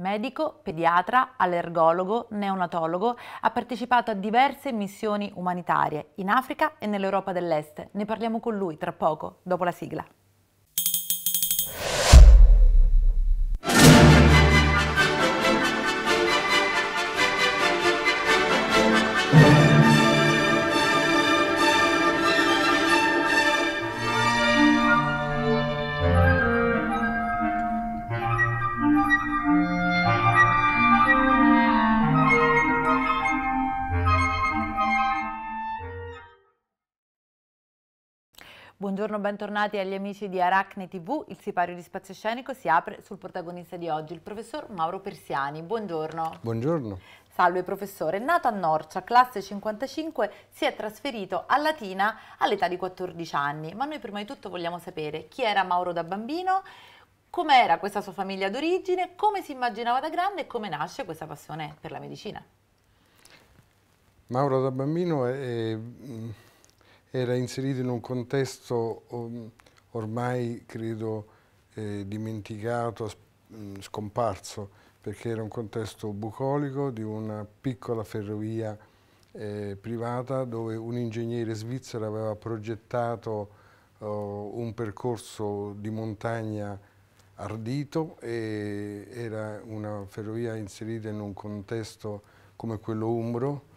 Medico, pediatra, allergologo, neonatologo, ha partecipato a diverse missioni umanitarie in Africa e nell'Europa dell'Est. Ne parliamo con lui tra poco, dopo la sigla. buongiorno, bentornati agli amici di Aracne TV. Il sipario di Spazio Scenico si apre sul protagonista di oggi, il professor Mauro Persiani. Buongiorno. Buongiorno. Salve professore, nato a Norcia, classe 55, si è trasferito a Latina all'età di 14 anni, ma noi prima di tutto vogliamo sapere chi era Mauro da bambino, com'era questa sua famiglia d'origine, come si immaginava da grande e come nasce questa passione per la medicina. Mauro da bambino è mm, era inserito in un contesto um, ormai, credo, eh, dimenticato, mm, scomparso, perché era un contesto bucolico di una piccola ferrovia eh, privata dove un ingegnere svizzero aveva progettato oh, un percorso di montagna ardito e era una ferrovia inserita in un contesto come quello umbro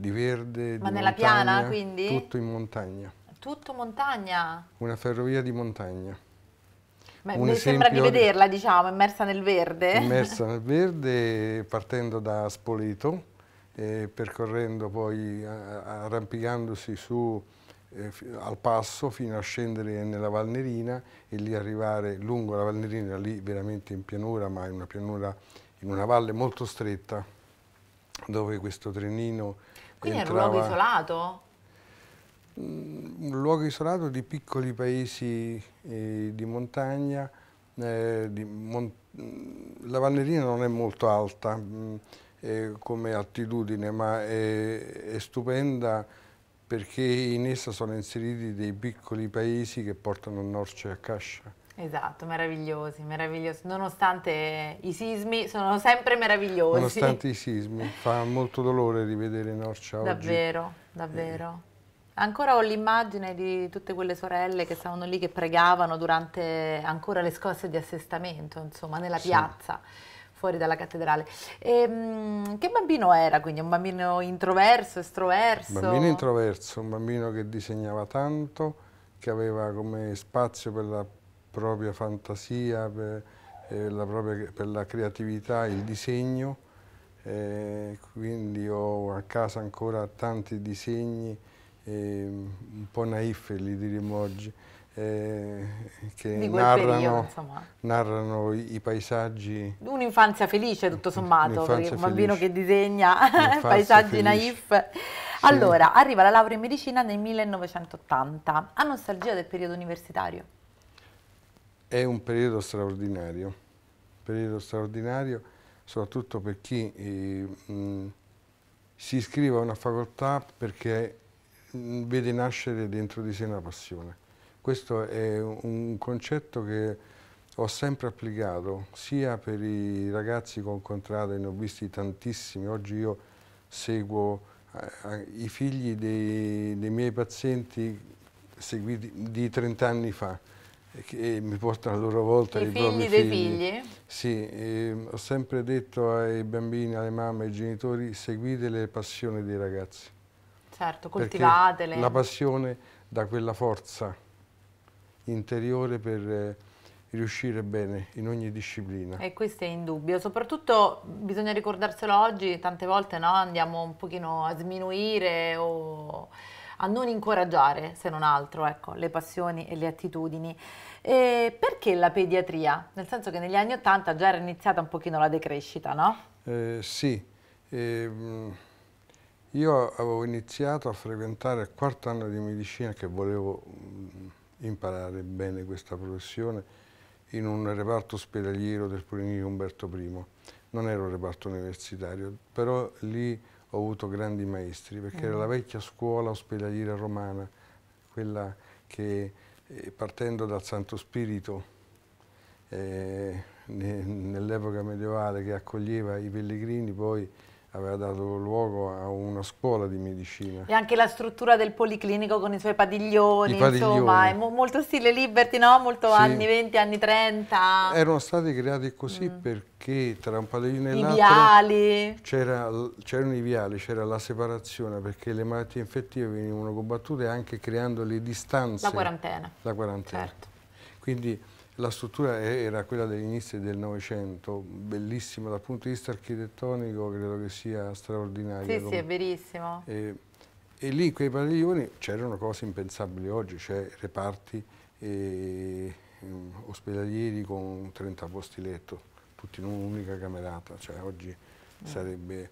di verde, Ma di nella montagna, piana quindi? Tutto in montagna. Tutto montagna? Una ferrovia di montagna. Ma mi sembra di vederla, diciamo, immersa nel verde. Immersa nel verde partendo da Spoleto, eh, percorrendo poi, arrampicandosi su eh, al passo fino a scendere nella Valnerina e lì arrivare lungo la Valnerina, lì veramente in pianura, ma in una pianura, in una valle molto stretta dove questo trenino Quindi entrava... era un luogo isolato? Mm, un luogo isolato di piccoli paesi eh, di montagna, eh, di mon mm, la Valnerina non è molto alta mh, mm, eh, come altitudine, ma è, è, stupenda perché in essa sono inseriti dei piccoli paesi che portano il norce a cascia. Esatto, meravigliosi, meravigliosi. Nonostante i sismi, sono sempre meravigliosi. Nonostante i sismi, fa molto dolore rivedere Norcia oggi. Davvero, davvero. Eh. Ancora ho l'immagine di tutte quelle sorelle che stavano lì, che pregavano durante ancora le scosse di assestamento, insomma, nella sì. piazza fuori dalla cattedrale. E, ehm, mh, che bambino era quindi? Un bambino introverso, estroverso? Un bambino introverso, un bambino che disegnava tanto, che aveva come spazio per la propria fantasia, per, eh, la, propria, per la creatività, il disegno. Eh, quindi ho a casa ancora tanti disegni eh, un po' naif li diremmo oggi eh, che narrano, periodo, narrano i, i, paesaggi un'infanzia felice tutto sommato perché un bambino che disegna paesaggi felice. naif allora arriva la laurea in medicina nel 1980 ha nostalgia del periodo universitario? È un periodo straordinario, periodo straordinario soprattutto per chi eh, mh, mm, si iscrive a una facoltà perché mh, mm, vede nascere dentro di sé una passione. Questo è un, un concetto che ho sempre applicato sia per i ragazzi che ho incontrato, ne ho visti tantissimi, oggi io seguo eh, i figli dei, dei miei pazienti seguiti di 30 anni fa che mi portano a loro volta i, i figli dei figli. figli. Sì, ehm, ho sempre detto ai bambini, alle mamme, ai genitori, seguite le passioni dei ragazzi. Certo, coltivatele. la passione dà quella forza interiore per... Eh, riuscire bene in ogni disciplina. E questo è indubbio, soprattutto bisogna ricordarselo oggi, tante volte no? andiamo un pochino a sminuire o a non incoraggiare, se non altro, ecco, le passioni e le attitudini. E perché la pediatria? Nel senso che negli anni Ottanta già era iniziata un pochino la decrescita, no? Eh, sì. Eh, io avevo iniziato a frequentare il quarto anno di medicina che volevo mm, imparare bene questa professione in un reparto ospedaliero del Policlinico Umberto I. Non era un reparto universitario, però lì ho avuto grandi maestri, perché mm. era la mm. vecchia scuola ospedaliera romana, quella che eh, partendo dal Santo Spirito eh, nell'epoca medievale che accoglieva i pellegrini, poi aveva dato luogo a una scuola di medicina. E anche la struttura del policlinico con i suoi padiglioni, I padiglioni. insomma, è mo molto stile Liberty, no? Molto sì. anni 20, anni 30. Erano stati creati così mm. perché tra un padiglione e l'altro I viali. c'erano i viali, c'era la separazione perché le malattie infettive venivano combattute anche creando le distanze. La quarantena. La quarantena. Certo. Quindi la struttura era quella degli inizi del Novecento, bellissima dal punto di vista architettonico, credo che sia straordinaria. Sì, come... sì, è verissimo. E, e lì in quei padiglioni c'erano cose impensabili oggi, cioè reparti e, um, ospedalieri con 30 posti letto, tutti in un'unica camerata, cioè oggi mm. sarebbe...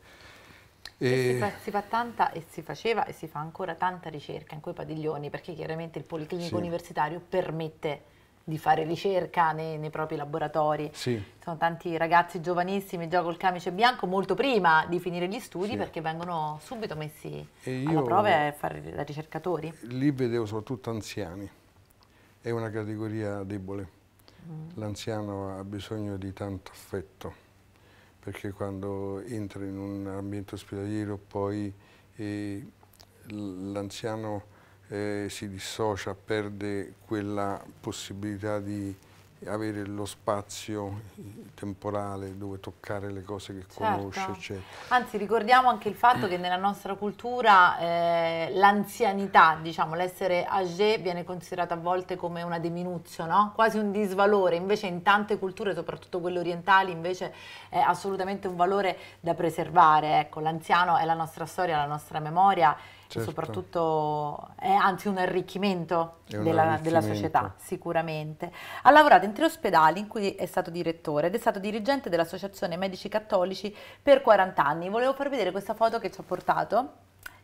E si, fa, si, fa, tanta e si faceva e si fa ancora tanta ricerca in quei padiglioni perché chiaramente il Policlinico sì. Universitario permette di fare ricerca nei, nei propri laboratori. Sì. Sono tanti ragazzi giovanissimi già col camice bianco molto prima di finire gli studi sì. perché vengono subito messi e alla prova e fare da ricercatori. Lì vedevo soprattutto anziani, è una categoria debole. Mm. L'anziano ha bisogno di tanto affetto perché quando entra in un ambiente ospedaliero poi eh, l'anziano eh, si dissocia, perde quella possibilità di avere lo spazio temporale dove toccare le cose che certo. conosce. Eccetera. Anzi, ricordiamo anche il fatto che nella nostra cultura eh, l'anzianità, diciamo, l'essere âgé viene considerata a volte come una diminuzione, no? quasi un disvalore, invece in tante culture, soprattutto quelle orientali, invece è assolutamente un valore da preservare. Ecco, l'anziano è la nostra storia, la nostra memoria certo. soprattutto è anzi un arricchimento, un della, arricchimento, della, società, sicuramente. Ha lavorato in tre ospedali in cui è stato direttore ed è stato dirigente dell'Associazione Medici Cattolici per 40 anni. Volevo far vedere questa foto che ci ha portato,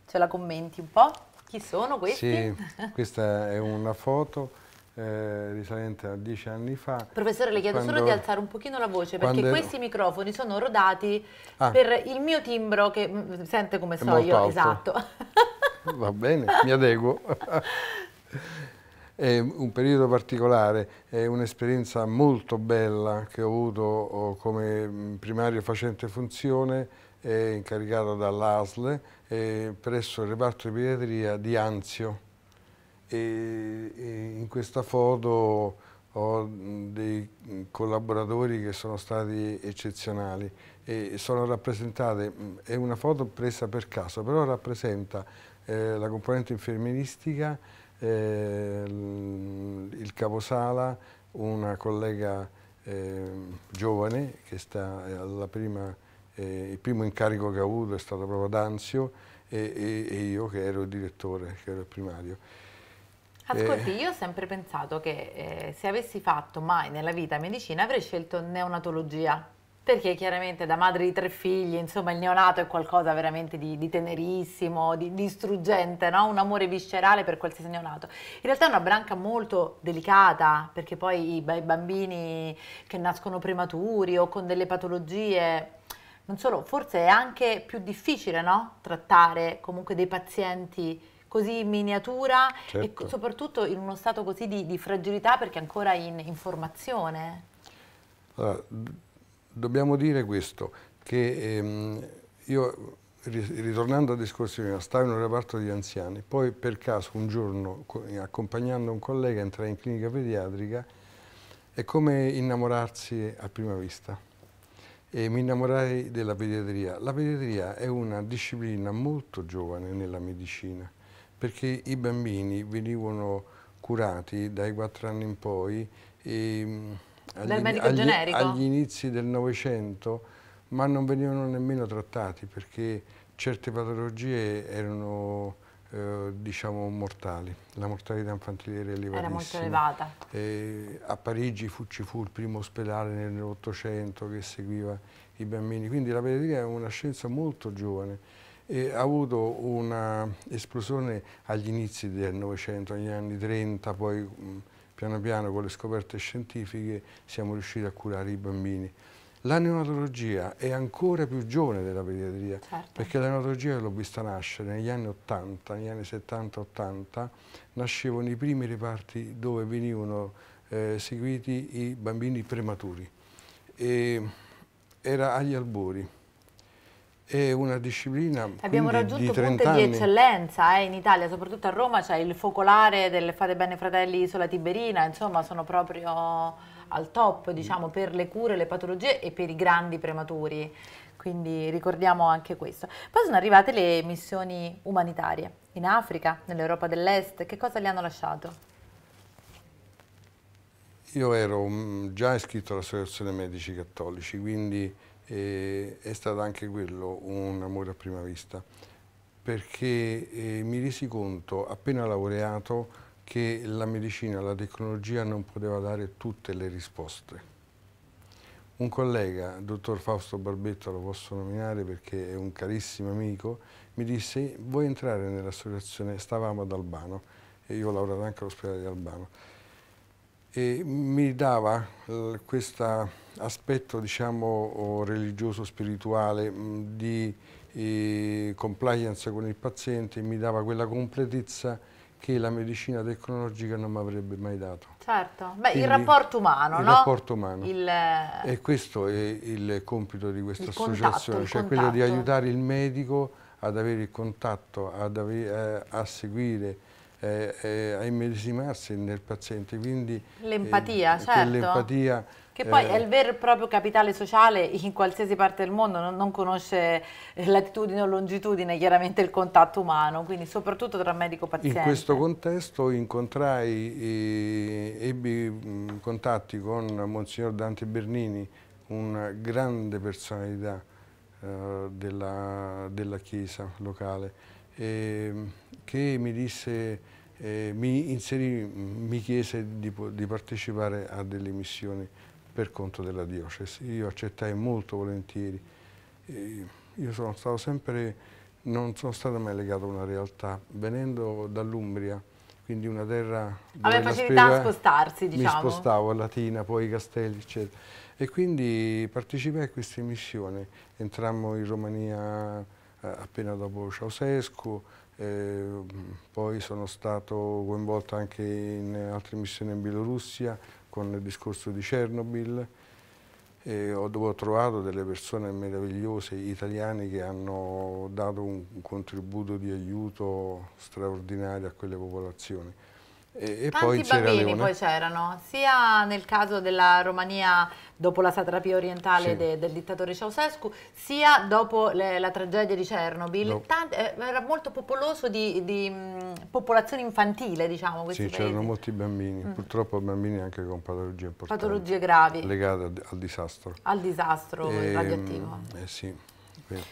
ce la commenti un po'. Chi sono questi? Sì, questa è una foto. Eh, risalente a dieci anni fa. Professore, le chiedo quando, solo di alzare un pochino la voce perché ero... questi microfoni sono rodati ah, per il mio timbro che mm, sente come so io, alto. esatto. Va bene, mi adeguo. È un periodo particolare, è un'esperienza molto bella che ho avuto oh, come mm, primario facente funzione eh, incaricato dall'ASL presso il reparto di pediatria di Anzio. e in questa foto ho mm, dei collaboratori che sono stati eccezionali e sono rappresentate, mm, è una foto presa per caso, però rappresenta eh, la componente infermieristica, eh, il caposala, una collega eh, giovane che sta eh, alla prima, eh, il primo incarico che ha avuto è stato proprio Danzio e, e, e io che ero il direttore, che ero il primario. Ascolti, eh. io ho sempre pensato che eh, se avessi fatto mai nella vita medicina avrei scelto neonatologia. Perché chiaramente da madre di tre figli, insomma, il neonato è qualcosa veramente di, di tenerissimo, di, distruggente, no? un amore viscerale per qualsiasi neonato. In realtà è una branca molto delicata, perché poi i bambini che nascono prematuri o con delle patologie non solo, forse è anche più difficile no? trattare comunque dei pazienti così in miniatura certo. e soprattutto in uno stato così di, di fragilità perché ancora in, in formazione. Allora, dobbiamo dire questo, che ehm, io ritornando a discorsi stavo in un reparto di anziani, poi per caso un giorno accompagnando un collega entrai in clinica pediatrica, è come innamorarsi a prima vista e mi innamorai della pediatria. La pediatria è una disciplina molto giovane nella medicina perché i bambini venivano curati dai quattro anni in poi e, agli, dal medico agli, generico? Agli inizi del Novecento, ma non venivano nemmeno trattati perché certe patologie erano eh, diciamo mortali. La mortalità infantile era elevatissima. Era molto elevata. E a Parigi fu, ci fu il primo ospedale nell'Ottocento che seguiva i bambini, quindi la pediatria è una scienza molto giovane e ha avuto un'esplosione agli inizi del Novecento, negli anni 30, poi Piano piano con le scoperte scientifiche siamo riusciti a curare i bambini. La neonatologia è ancora più giovane della pediatria, certo. perché la neonatologia l'ho vista nascere negli anni 80, negli anni 70-80, nascevano i primi reparti dove venivano eh, seguiti i bambini prematuri. E era agli albori è una disciplina Abbiamo raggiunto di punte anni. di eccellenza eh, in Italia, soprattutto a Roma c'è il focolare del Fate Bene Fratelli Isola Tiberina, insomma sono proprio al top diciamo, per le cure, le patologie e per i grandi prematuri, quindi ricordiamo anche questo. Poi sono arrivate le missioni umanitarie in Africa, nell'Europa dell'Est, che cosa le hanno lasciato? Io ero già iscritto all'Associazione Medici Cattolici, quindi e è stato anche quello un amore a prima vista, perché eh, mi resi conto, appena laureato, che la medicina, la tecnologia non poteva dare tutte le risposte. Un collega, dottor Fausto Barbetta, lo posso nominare perché è un carissimo amico, mi disse vuoi entrare nell'associazione, stavamo ad Albano, e io ho lavorato anche all'ospedale di Albano, e mi dava eh, questo aspetto diciamo, religioso, spirituale, mm, di eh, compliance con il paziente, mi dava quella completezza che la medicina tecnologica non mi avrebbe mai dato. Certo, Beh, Quindi, il rapporto umano, il no? rapporto umano. Il... E questo è il compito di questa il associazione, contatto, cioè quello di aiutare il medico ad avere il contatto, ad avere, eh, a seguire eh, a immedesimarsi nel paziente. Quindi, L'empatia, eh, certo. L'empatia che poi eh, è il vero e proprio capitale sociale in qualsiasi parte del mondo, non, non conosce latitudine o longitudine, chiaramente il contatto umano, quindi soprattutto tra medico e paziente. In questo contesto incontrai, ebbi contatti con Monsignor Dante Bernini, una grande personalità eh, della, della, chiesa locale, eh, che mi disse eh, mi, inserì, mi, chiese di, di, partecipare a delle missioni per conto della diocesi. Io accettai molto volentieri. Eh, io sono stato sempre, non sono stato mai legato a una realtà. Venendo dall'Umbria, quindi una terra... Aveva facilità spiega, a spostarsi, diciamo. Mi spostavo a Latina, poi i castelli, eccetera. E quindi partecipai a queste missioni. Entrammo in Romania appena dopo Ceausescu, poi sono stato coinvolto anche in altre missioni in Bielorussia con il discorso di Chernobyl. E ho, trovato delle persone meravigliose italiane che hanno dato un contributo di aiuto straordinario a quelle popolazioni. E, e Tanti bambini poi c'erano, sia nel caso della Romania dopo la satrapia orientale sì. de, del dittatore Ceausescu, sia dopo le, la tragedia di Chernobyl, no. tanti, eh, era molto popoloso di, di mh, mm, popolazione infantile, diciamo. Sì, c'erano molti bambini, mm. purtroppo bambini anche con patologie importanti. Patologie gravi. Legate al, al disastro. Al disastro e, ehm, radioattivo. Eh sì, vero.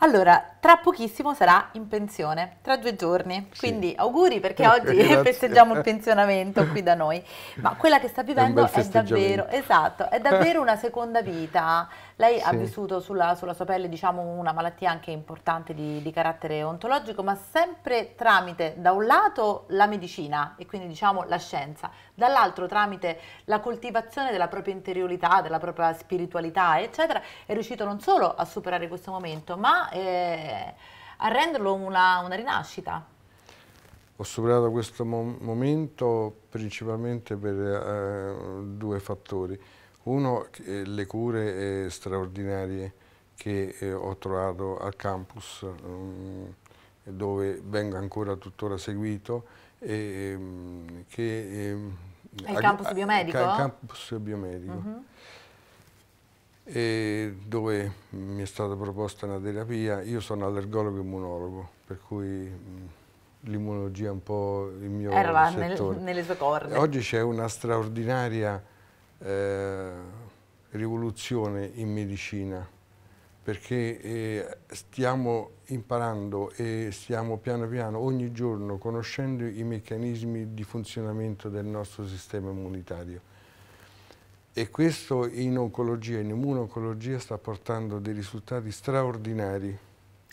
Allora, tra pochissimo sarà in pensione, tra due giorni, sì. quindi auguri perché oggi festeggiamo il pensionamento qui da noi, ma quella che sta vivendo è, è davvero, esatto, è davvero una seconda vita. Lei sì. ha vissuto sulla, sulla, sua pelle diciamo, una malattia anche importante di, di, carattere ontologico, ma sempre tramite da un lato la medicina e quindi diciamo, la scienza, dall'altro tramite la coltivazione della propria interiorità, della propria spiritualità, eccetera, è riuscito non solo a superare questo momento, ma eh, a renderlo una, una, rinascita. Ho superato questo mom momento principalmente per eh, due fattori. Uno, eh, le cure eh, straordinarie che eh, ho trovato al campus, mm, dove vengo ancora tuttora seguito. E, ehm, che, ehm, È il campus biomedico? Il campus biomedico. Uh -huh e dove mi è stata proposta una terapia. Io sono allergologo immunologo, per cui l'immunologia è un po' il mio Era là, nel, nelle sue corde. Oggi c'è una straordinaria eh, rivoluzione in medicina, perché eh, stiamo imparando e stiamo piano piano ogni giorno conoscendo i meccanismi di funzionamento del nostro sistema immunitario e questo in oncologia, in immuno-oncologia sta portando dei risultati straordinari.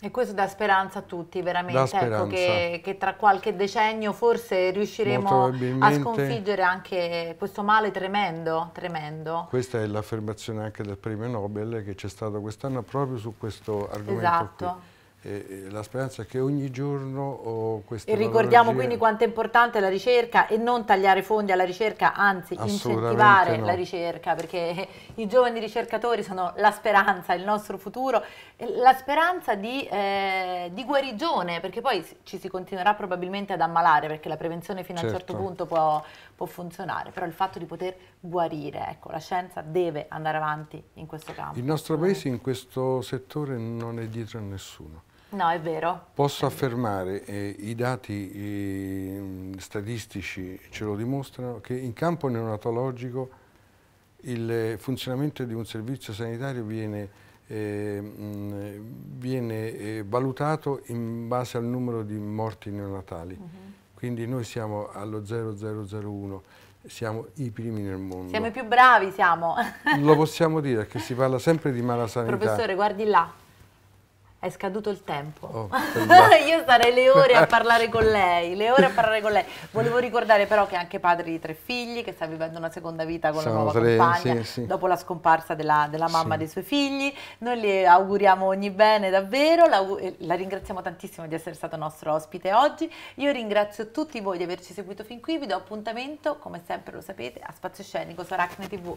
E questo dà speranza a tutti, veramente, ecco, che, che, tra qualche decennio forse riusciremo a sconfiggere anche questo male tremendo. tremendo. Questa è l'affermazione anche del premio Nobel che c'è stato quest'anno proprio su questo argomento. Esatto. Qui eh, la speranza è che ogni giorno oh, queste E ricordiamo quindi quanto è importante la ricerca e non tagliare fondi alla ricerca, anzi incentivare no. la ricerca, perché i giovani ricercatori sono la speranza, il nostro futuro, la speranza di, eh, di guarigione, perché poi ci si continuerà probabilmente ad ammalare, perché la prevenzione fino certo. a un certo, certo punto può, può, funzionare, però il fatto di poter guarire, ecco, la scienza deve andare avanti in questo campo. Il nostro paese in questo settore non è dietro a nessuno. No, è vero. Posso affermare, eh, i dati eh, statistici ce lo dimostrano, che in campo neonatologico il funzionamento di un servizio sanitario viene, eh, mh, viene eh, valutato in base al numero di morti neonatali. Uh mm-hmm. -huh. Quindi noi siamo allo 0001 siamo i primi nel mondo. Siamo i più bravi, siamo. Lo possiamo dire, che si parla sempre di mala Professore, guardi là è scaduto il tempo. Oh, Io starei le ore a parlare con lei, le ore a parlare con lei. Volevo ricordare però che è anche padre di tre figli, che sta vivendo una seconda vita con Sono la nuova tre, compagna, sì, sì. dopo la scomparsa della, della mamma sì. dei suoi figli. Noi le auguriamo ogni bene davvero, la, eh, la, ringraziamo tantissimo di essere stato nostro ospite oggi. Io ringrazio tutti voi di averci seguito fin qui, vi do appuntamento, come sempre lo sapete, a Spazio Scenico su Aracne TV.